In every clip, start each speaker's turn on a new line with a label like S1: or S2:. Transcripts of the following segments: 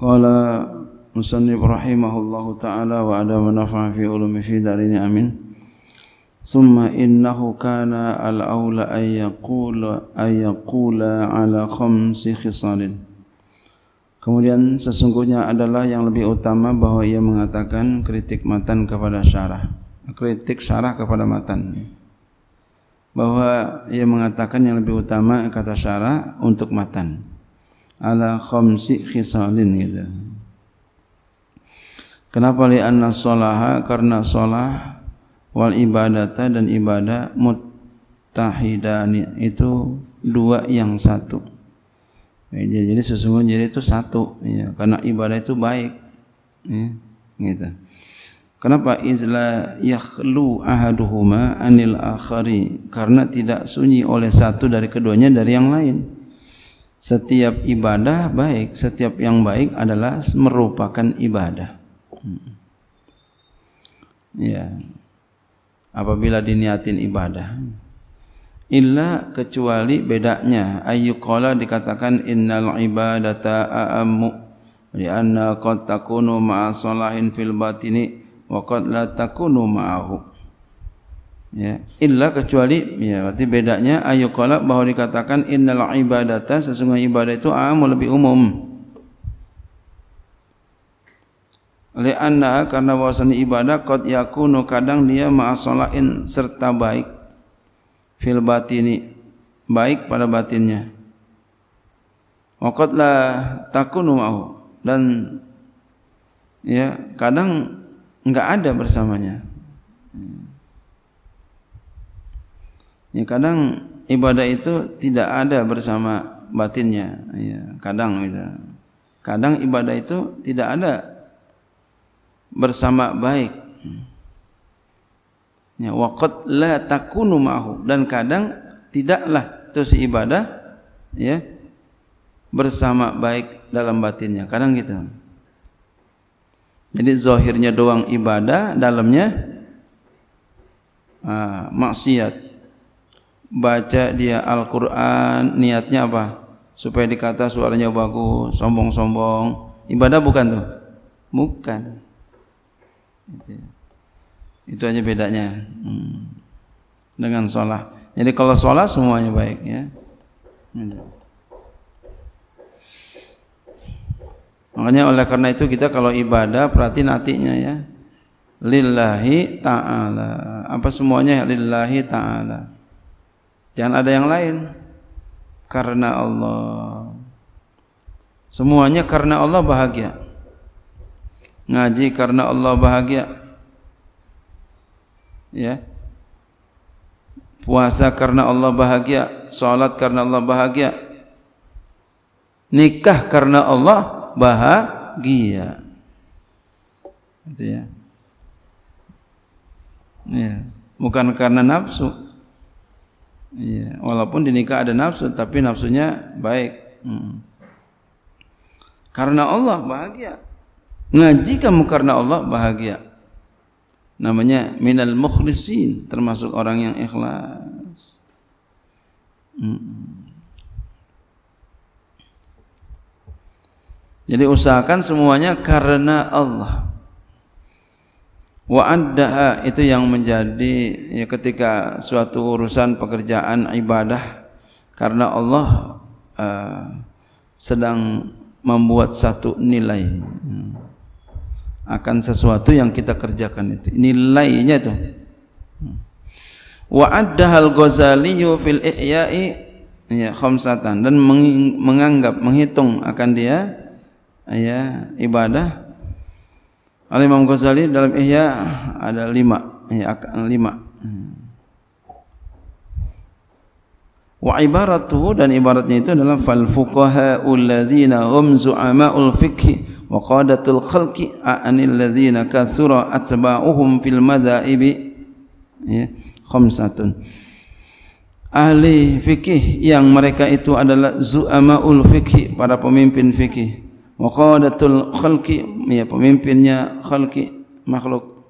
S1: Qala Musannib rahimahullahu ta'ala wa ada manafa'a fi ulumi fi darini amin. Summa innahu kana al-awla an yaqula an yaqula ala khamsi khisalin. Kemudian sesungguhnya adalah yang lebih utama bahwa ia mengatakan kritik matan kepada syarah. Kritik syarah kepada matan. Bahwa ia mengatakan yang lebih utama kata syarah untuk matan ala khamsi khisalin gitu. Kenapa li anna salaha karena salah wal ibadata dan ibadah muttahidan itu dua yang satu. Ya, jadi sesungguhnya jadi itu satu ya, karena ibadah itu baik. Ya, gitu. Kenapa izla yakhlu ahaduhuma anil akhari? Karena tidak sunyi oleh satu dari keduanya dari yang lain setiap ibadah baik setiap yang baik adalah merupakan ibadah hmm. ya apabila diniatin ibadah illa kecuali bedanya ayyuqala dikatakan innal ibadata aammu li anna qad takunu ma'a salahin fil batini wa qad la takunu ma'ahu ya illa kecuali ya berarti bedanya ayu qala bahwa dikatakan innal ibadata sesungguhnya ibadah itu amul lebih umum oleh anda karena wasani ibadah qad yakunu kadang dia ma'asolain serta baik fil batini baik pada batinnya wa qad la takunu ma'hu dan ya kadang enggak ada bersamanya Ya, kadang ibadah itu tidak ada bersama batinnya. Ya, kadang gitu. Kadang ibadah itu tidak ada bersama baik. Ya, waqad la takunu ma'hu dan kadang tidaklah itu si ibadah ya bersama baik dalam batinnya. Kadang gitu. Jadi zahirnya doang ibadah, dalamnya ah, maksiat. baca dia Al-Quran niatnya apa? Supaya dikata suaranya bagus, sombong-sombong. Ibadah bukan tuh? Bukan. Ya. Itu aja bedanya hmm. dengan sholat. Jadi kalau sholat semuanya baik ya. Gitu. Makanya oleh karena itu kita kalau ibadah perhatiin hatinya ya. Lillahi ta'ala. Apa semuanya lillahi ta'ala. Jangan ada yang lain Karena Allah Semuanya karena Allah bahagia Ngaji karena Allah bahagia Ya Puasa karena Allah bahagia Salat karena Allah bahagia Nikah karena Allah bahagia Itu ya Ya, bukan karena nafsu, Ya, walaupun nikah ada nafsu, tapi nafsunya baik. Hmm. Karena Allah bahagia. Ngaji kamu karena Allah bahagia. Namanya minal mukhlisin, termasuk orang yang ikhlas. Hmm. Jadi usahakan semuanya karena Allah wa addaha itu yang menjadi ya ketika suatu urusan pekerjaan ibadah karena Allah uh, sedang membuat satu nilai hmm. akan sesuatu yang kita kerjakan itu nilainya itu hmm. wa addaha al-ghazali fil ihya'i ya khamsatan dan menganggap menghitung akan dia ya ibadah Al Imam Ghazali dalam Ihya ada lima, ya, lima. Wa ibaratuhu dan ibaratnya itu adalah fal fuqaha allazina hum zuama ul fiqhi wa qadatul khalqi anil ladzina kasura atba'uhum fil madha'ibi ya khamsatun ahli fikih yang mereka itu adalah zuama ul fikih para pemimpin fikih wa qadatul khalqi ya pemimpinnya khalqi makhluk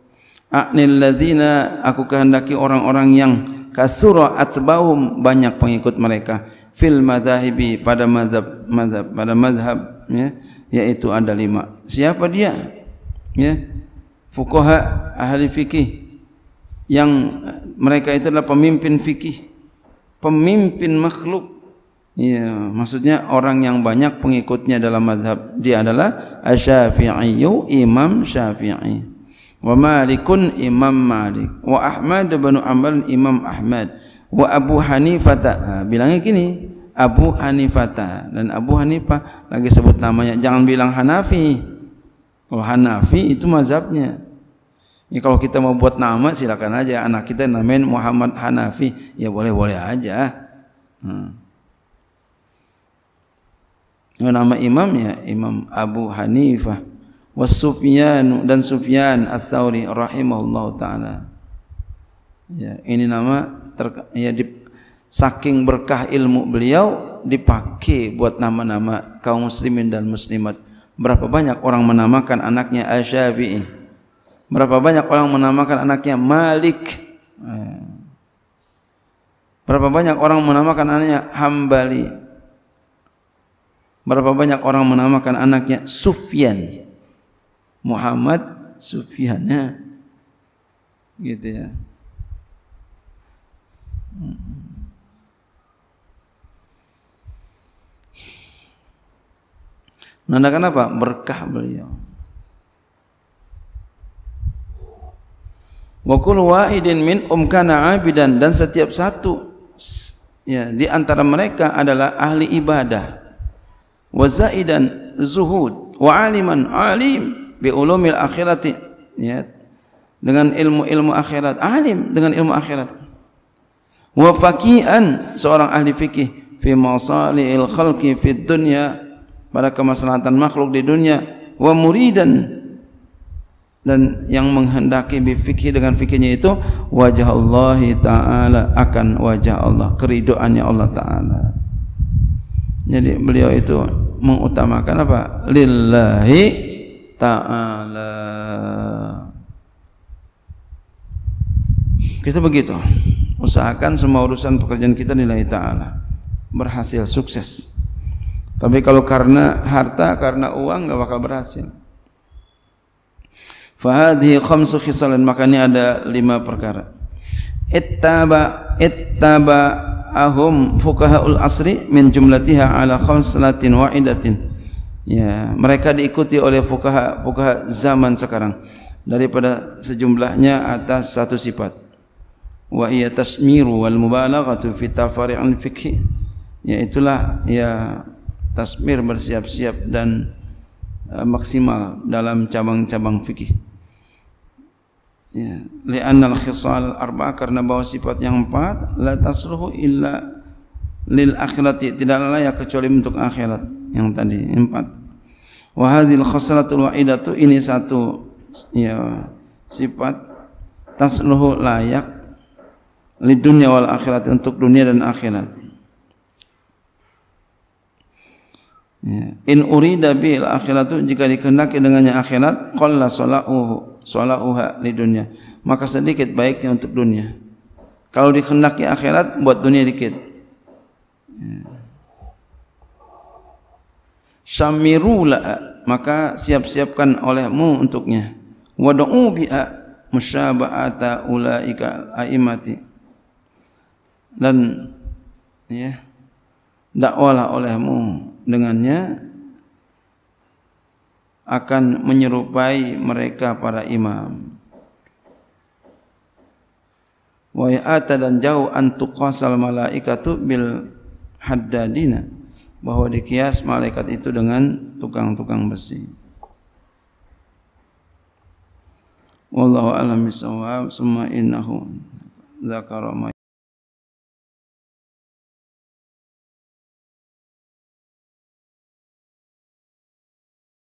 S1: aknil ladzina aku kehendaki orang-orang yang kasura atsbaum banyak pengikut mereka fil madzahibi pada Madhab Madhab pada mazhab ya yaitu ada lima siapa dia ya fuqaha ahli fikih yang mereka itu adalah pemimpin fikih pemimpin makhluk Iya, maksudnya orang yang banyak pengikutnya dalam mazhab dia adalah Asy-Syafi'iyyu Imam Syafi'i. Wa Malikun Imam Malik, wa Ahmad bin Ambal Imam Ahmad, wa Abu Hanifah. Ha, bilangnya gini, Abu Hanifah dan Abu Hanifah lagi sebut namanya, jangan bilang Hanafi. Kalau Hanafi itu mazhabnya. Ya, kalau kita mau buat nama silakan aja anak kita namain Muhammad Hanafi, ya boleh-boleh aja. Hmm nama imamnya Imam Abu Hanifah was Sufyan dan Sufyan As-Sauri rahimahullahu taala. Ya, ini nama ter, ya di, saking berkah ilmu beliau dipakai buat nama-nama kaum muslimin dan muslimat. Berapa banyak orang menamakan anaknya Asy-Syafi'i? Berapa banyak orang menamakan anaknya Malik? Eh. Berapa banyak orang menamakan anaknya Hambali? berapa banyak orang menamakan anaknya Sufyan Muhammad Sufyan ya. gitu ya menandakan apa berkah beliau wa kull wahidin min umkana abidan dan setiap satu ya di antara mereka adalah ahli ibadah wa zaidan zuhud wa aliman alim bi ulumil akhirat ya dengan ilmu-ilmu akhirat alim dengan ilmu akhirat wa faqian seorang ahli fikih fi masalil khalqi fid dunya pada kemaslahatan makhluk di dunia wa muridan dan yang menghendaki bifikhi dengan fikihnya itu wajah Allah Ta'ala akan wajah Allah keridoannya Allah Ta'ala Jadi beliau itu mengutamakan apa? Lillahi ta'ala. Kita begitu. Usahakan semua urusan pekerjaan kita nilai ta'ala. Berhasil, sukses. Tapi kalau karena harta, karena uang nggak bakal berhasil. Fahadhi khamsu khisalin makanya ada lima perkara. Ittaba ittaba ahum fukaha ul asri min jumlatiha ala khamsalatin wa'idatin ya mereka diikuti oleh fukaha fukaha zaman sekarang daripada sejumlahnya atas satu sifat wa hiya tasmiru wal mubalaghatu fi tafari'an fikhi ya itulah ya tasmir bersiap-siap dan uh, maksimal dalam cabang-cabang fikih ya li'anna al-khisal arba karena bahwa sifat yang empat la tasruhu illa lil akhirati tidak layak kecuali untuk akhirat yang tadi empat wa hadhil khosalatul wa'idatu ini satu ya sifat tasluhu layak li dunia wal akhirat untuk dunia dan akhirat Ya. In urida bil akhiratu jika dikehendaki dengannya akhirat qalla salahu solahuha di dunia maka sedikit baiknya untuk dunia kalau dikehendaki akhirat buat dunia dikit Samirula maka siap-siapkan olehmu untuknya. Wadu'u bi'a musyaba'ata ulaika aimati. Dan ya dakwalah olehmu dengannya akan menyerupai mereka para imam. Wa ya'ata dan jauh antuqasal malaikatu bil haddadina bahwa dikias malaikat itu dengan tukang-tukang besi. Wallahu alam bisawab summa innahu zakara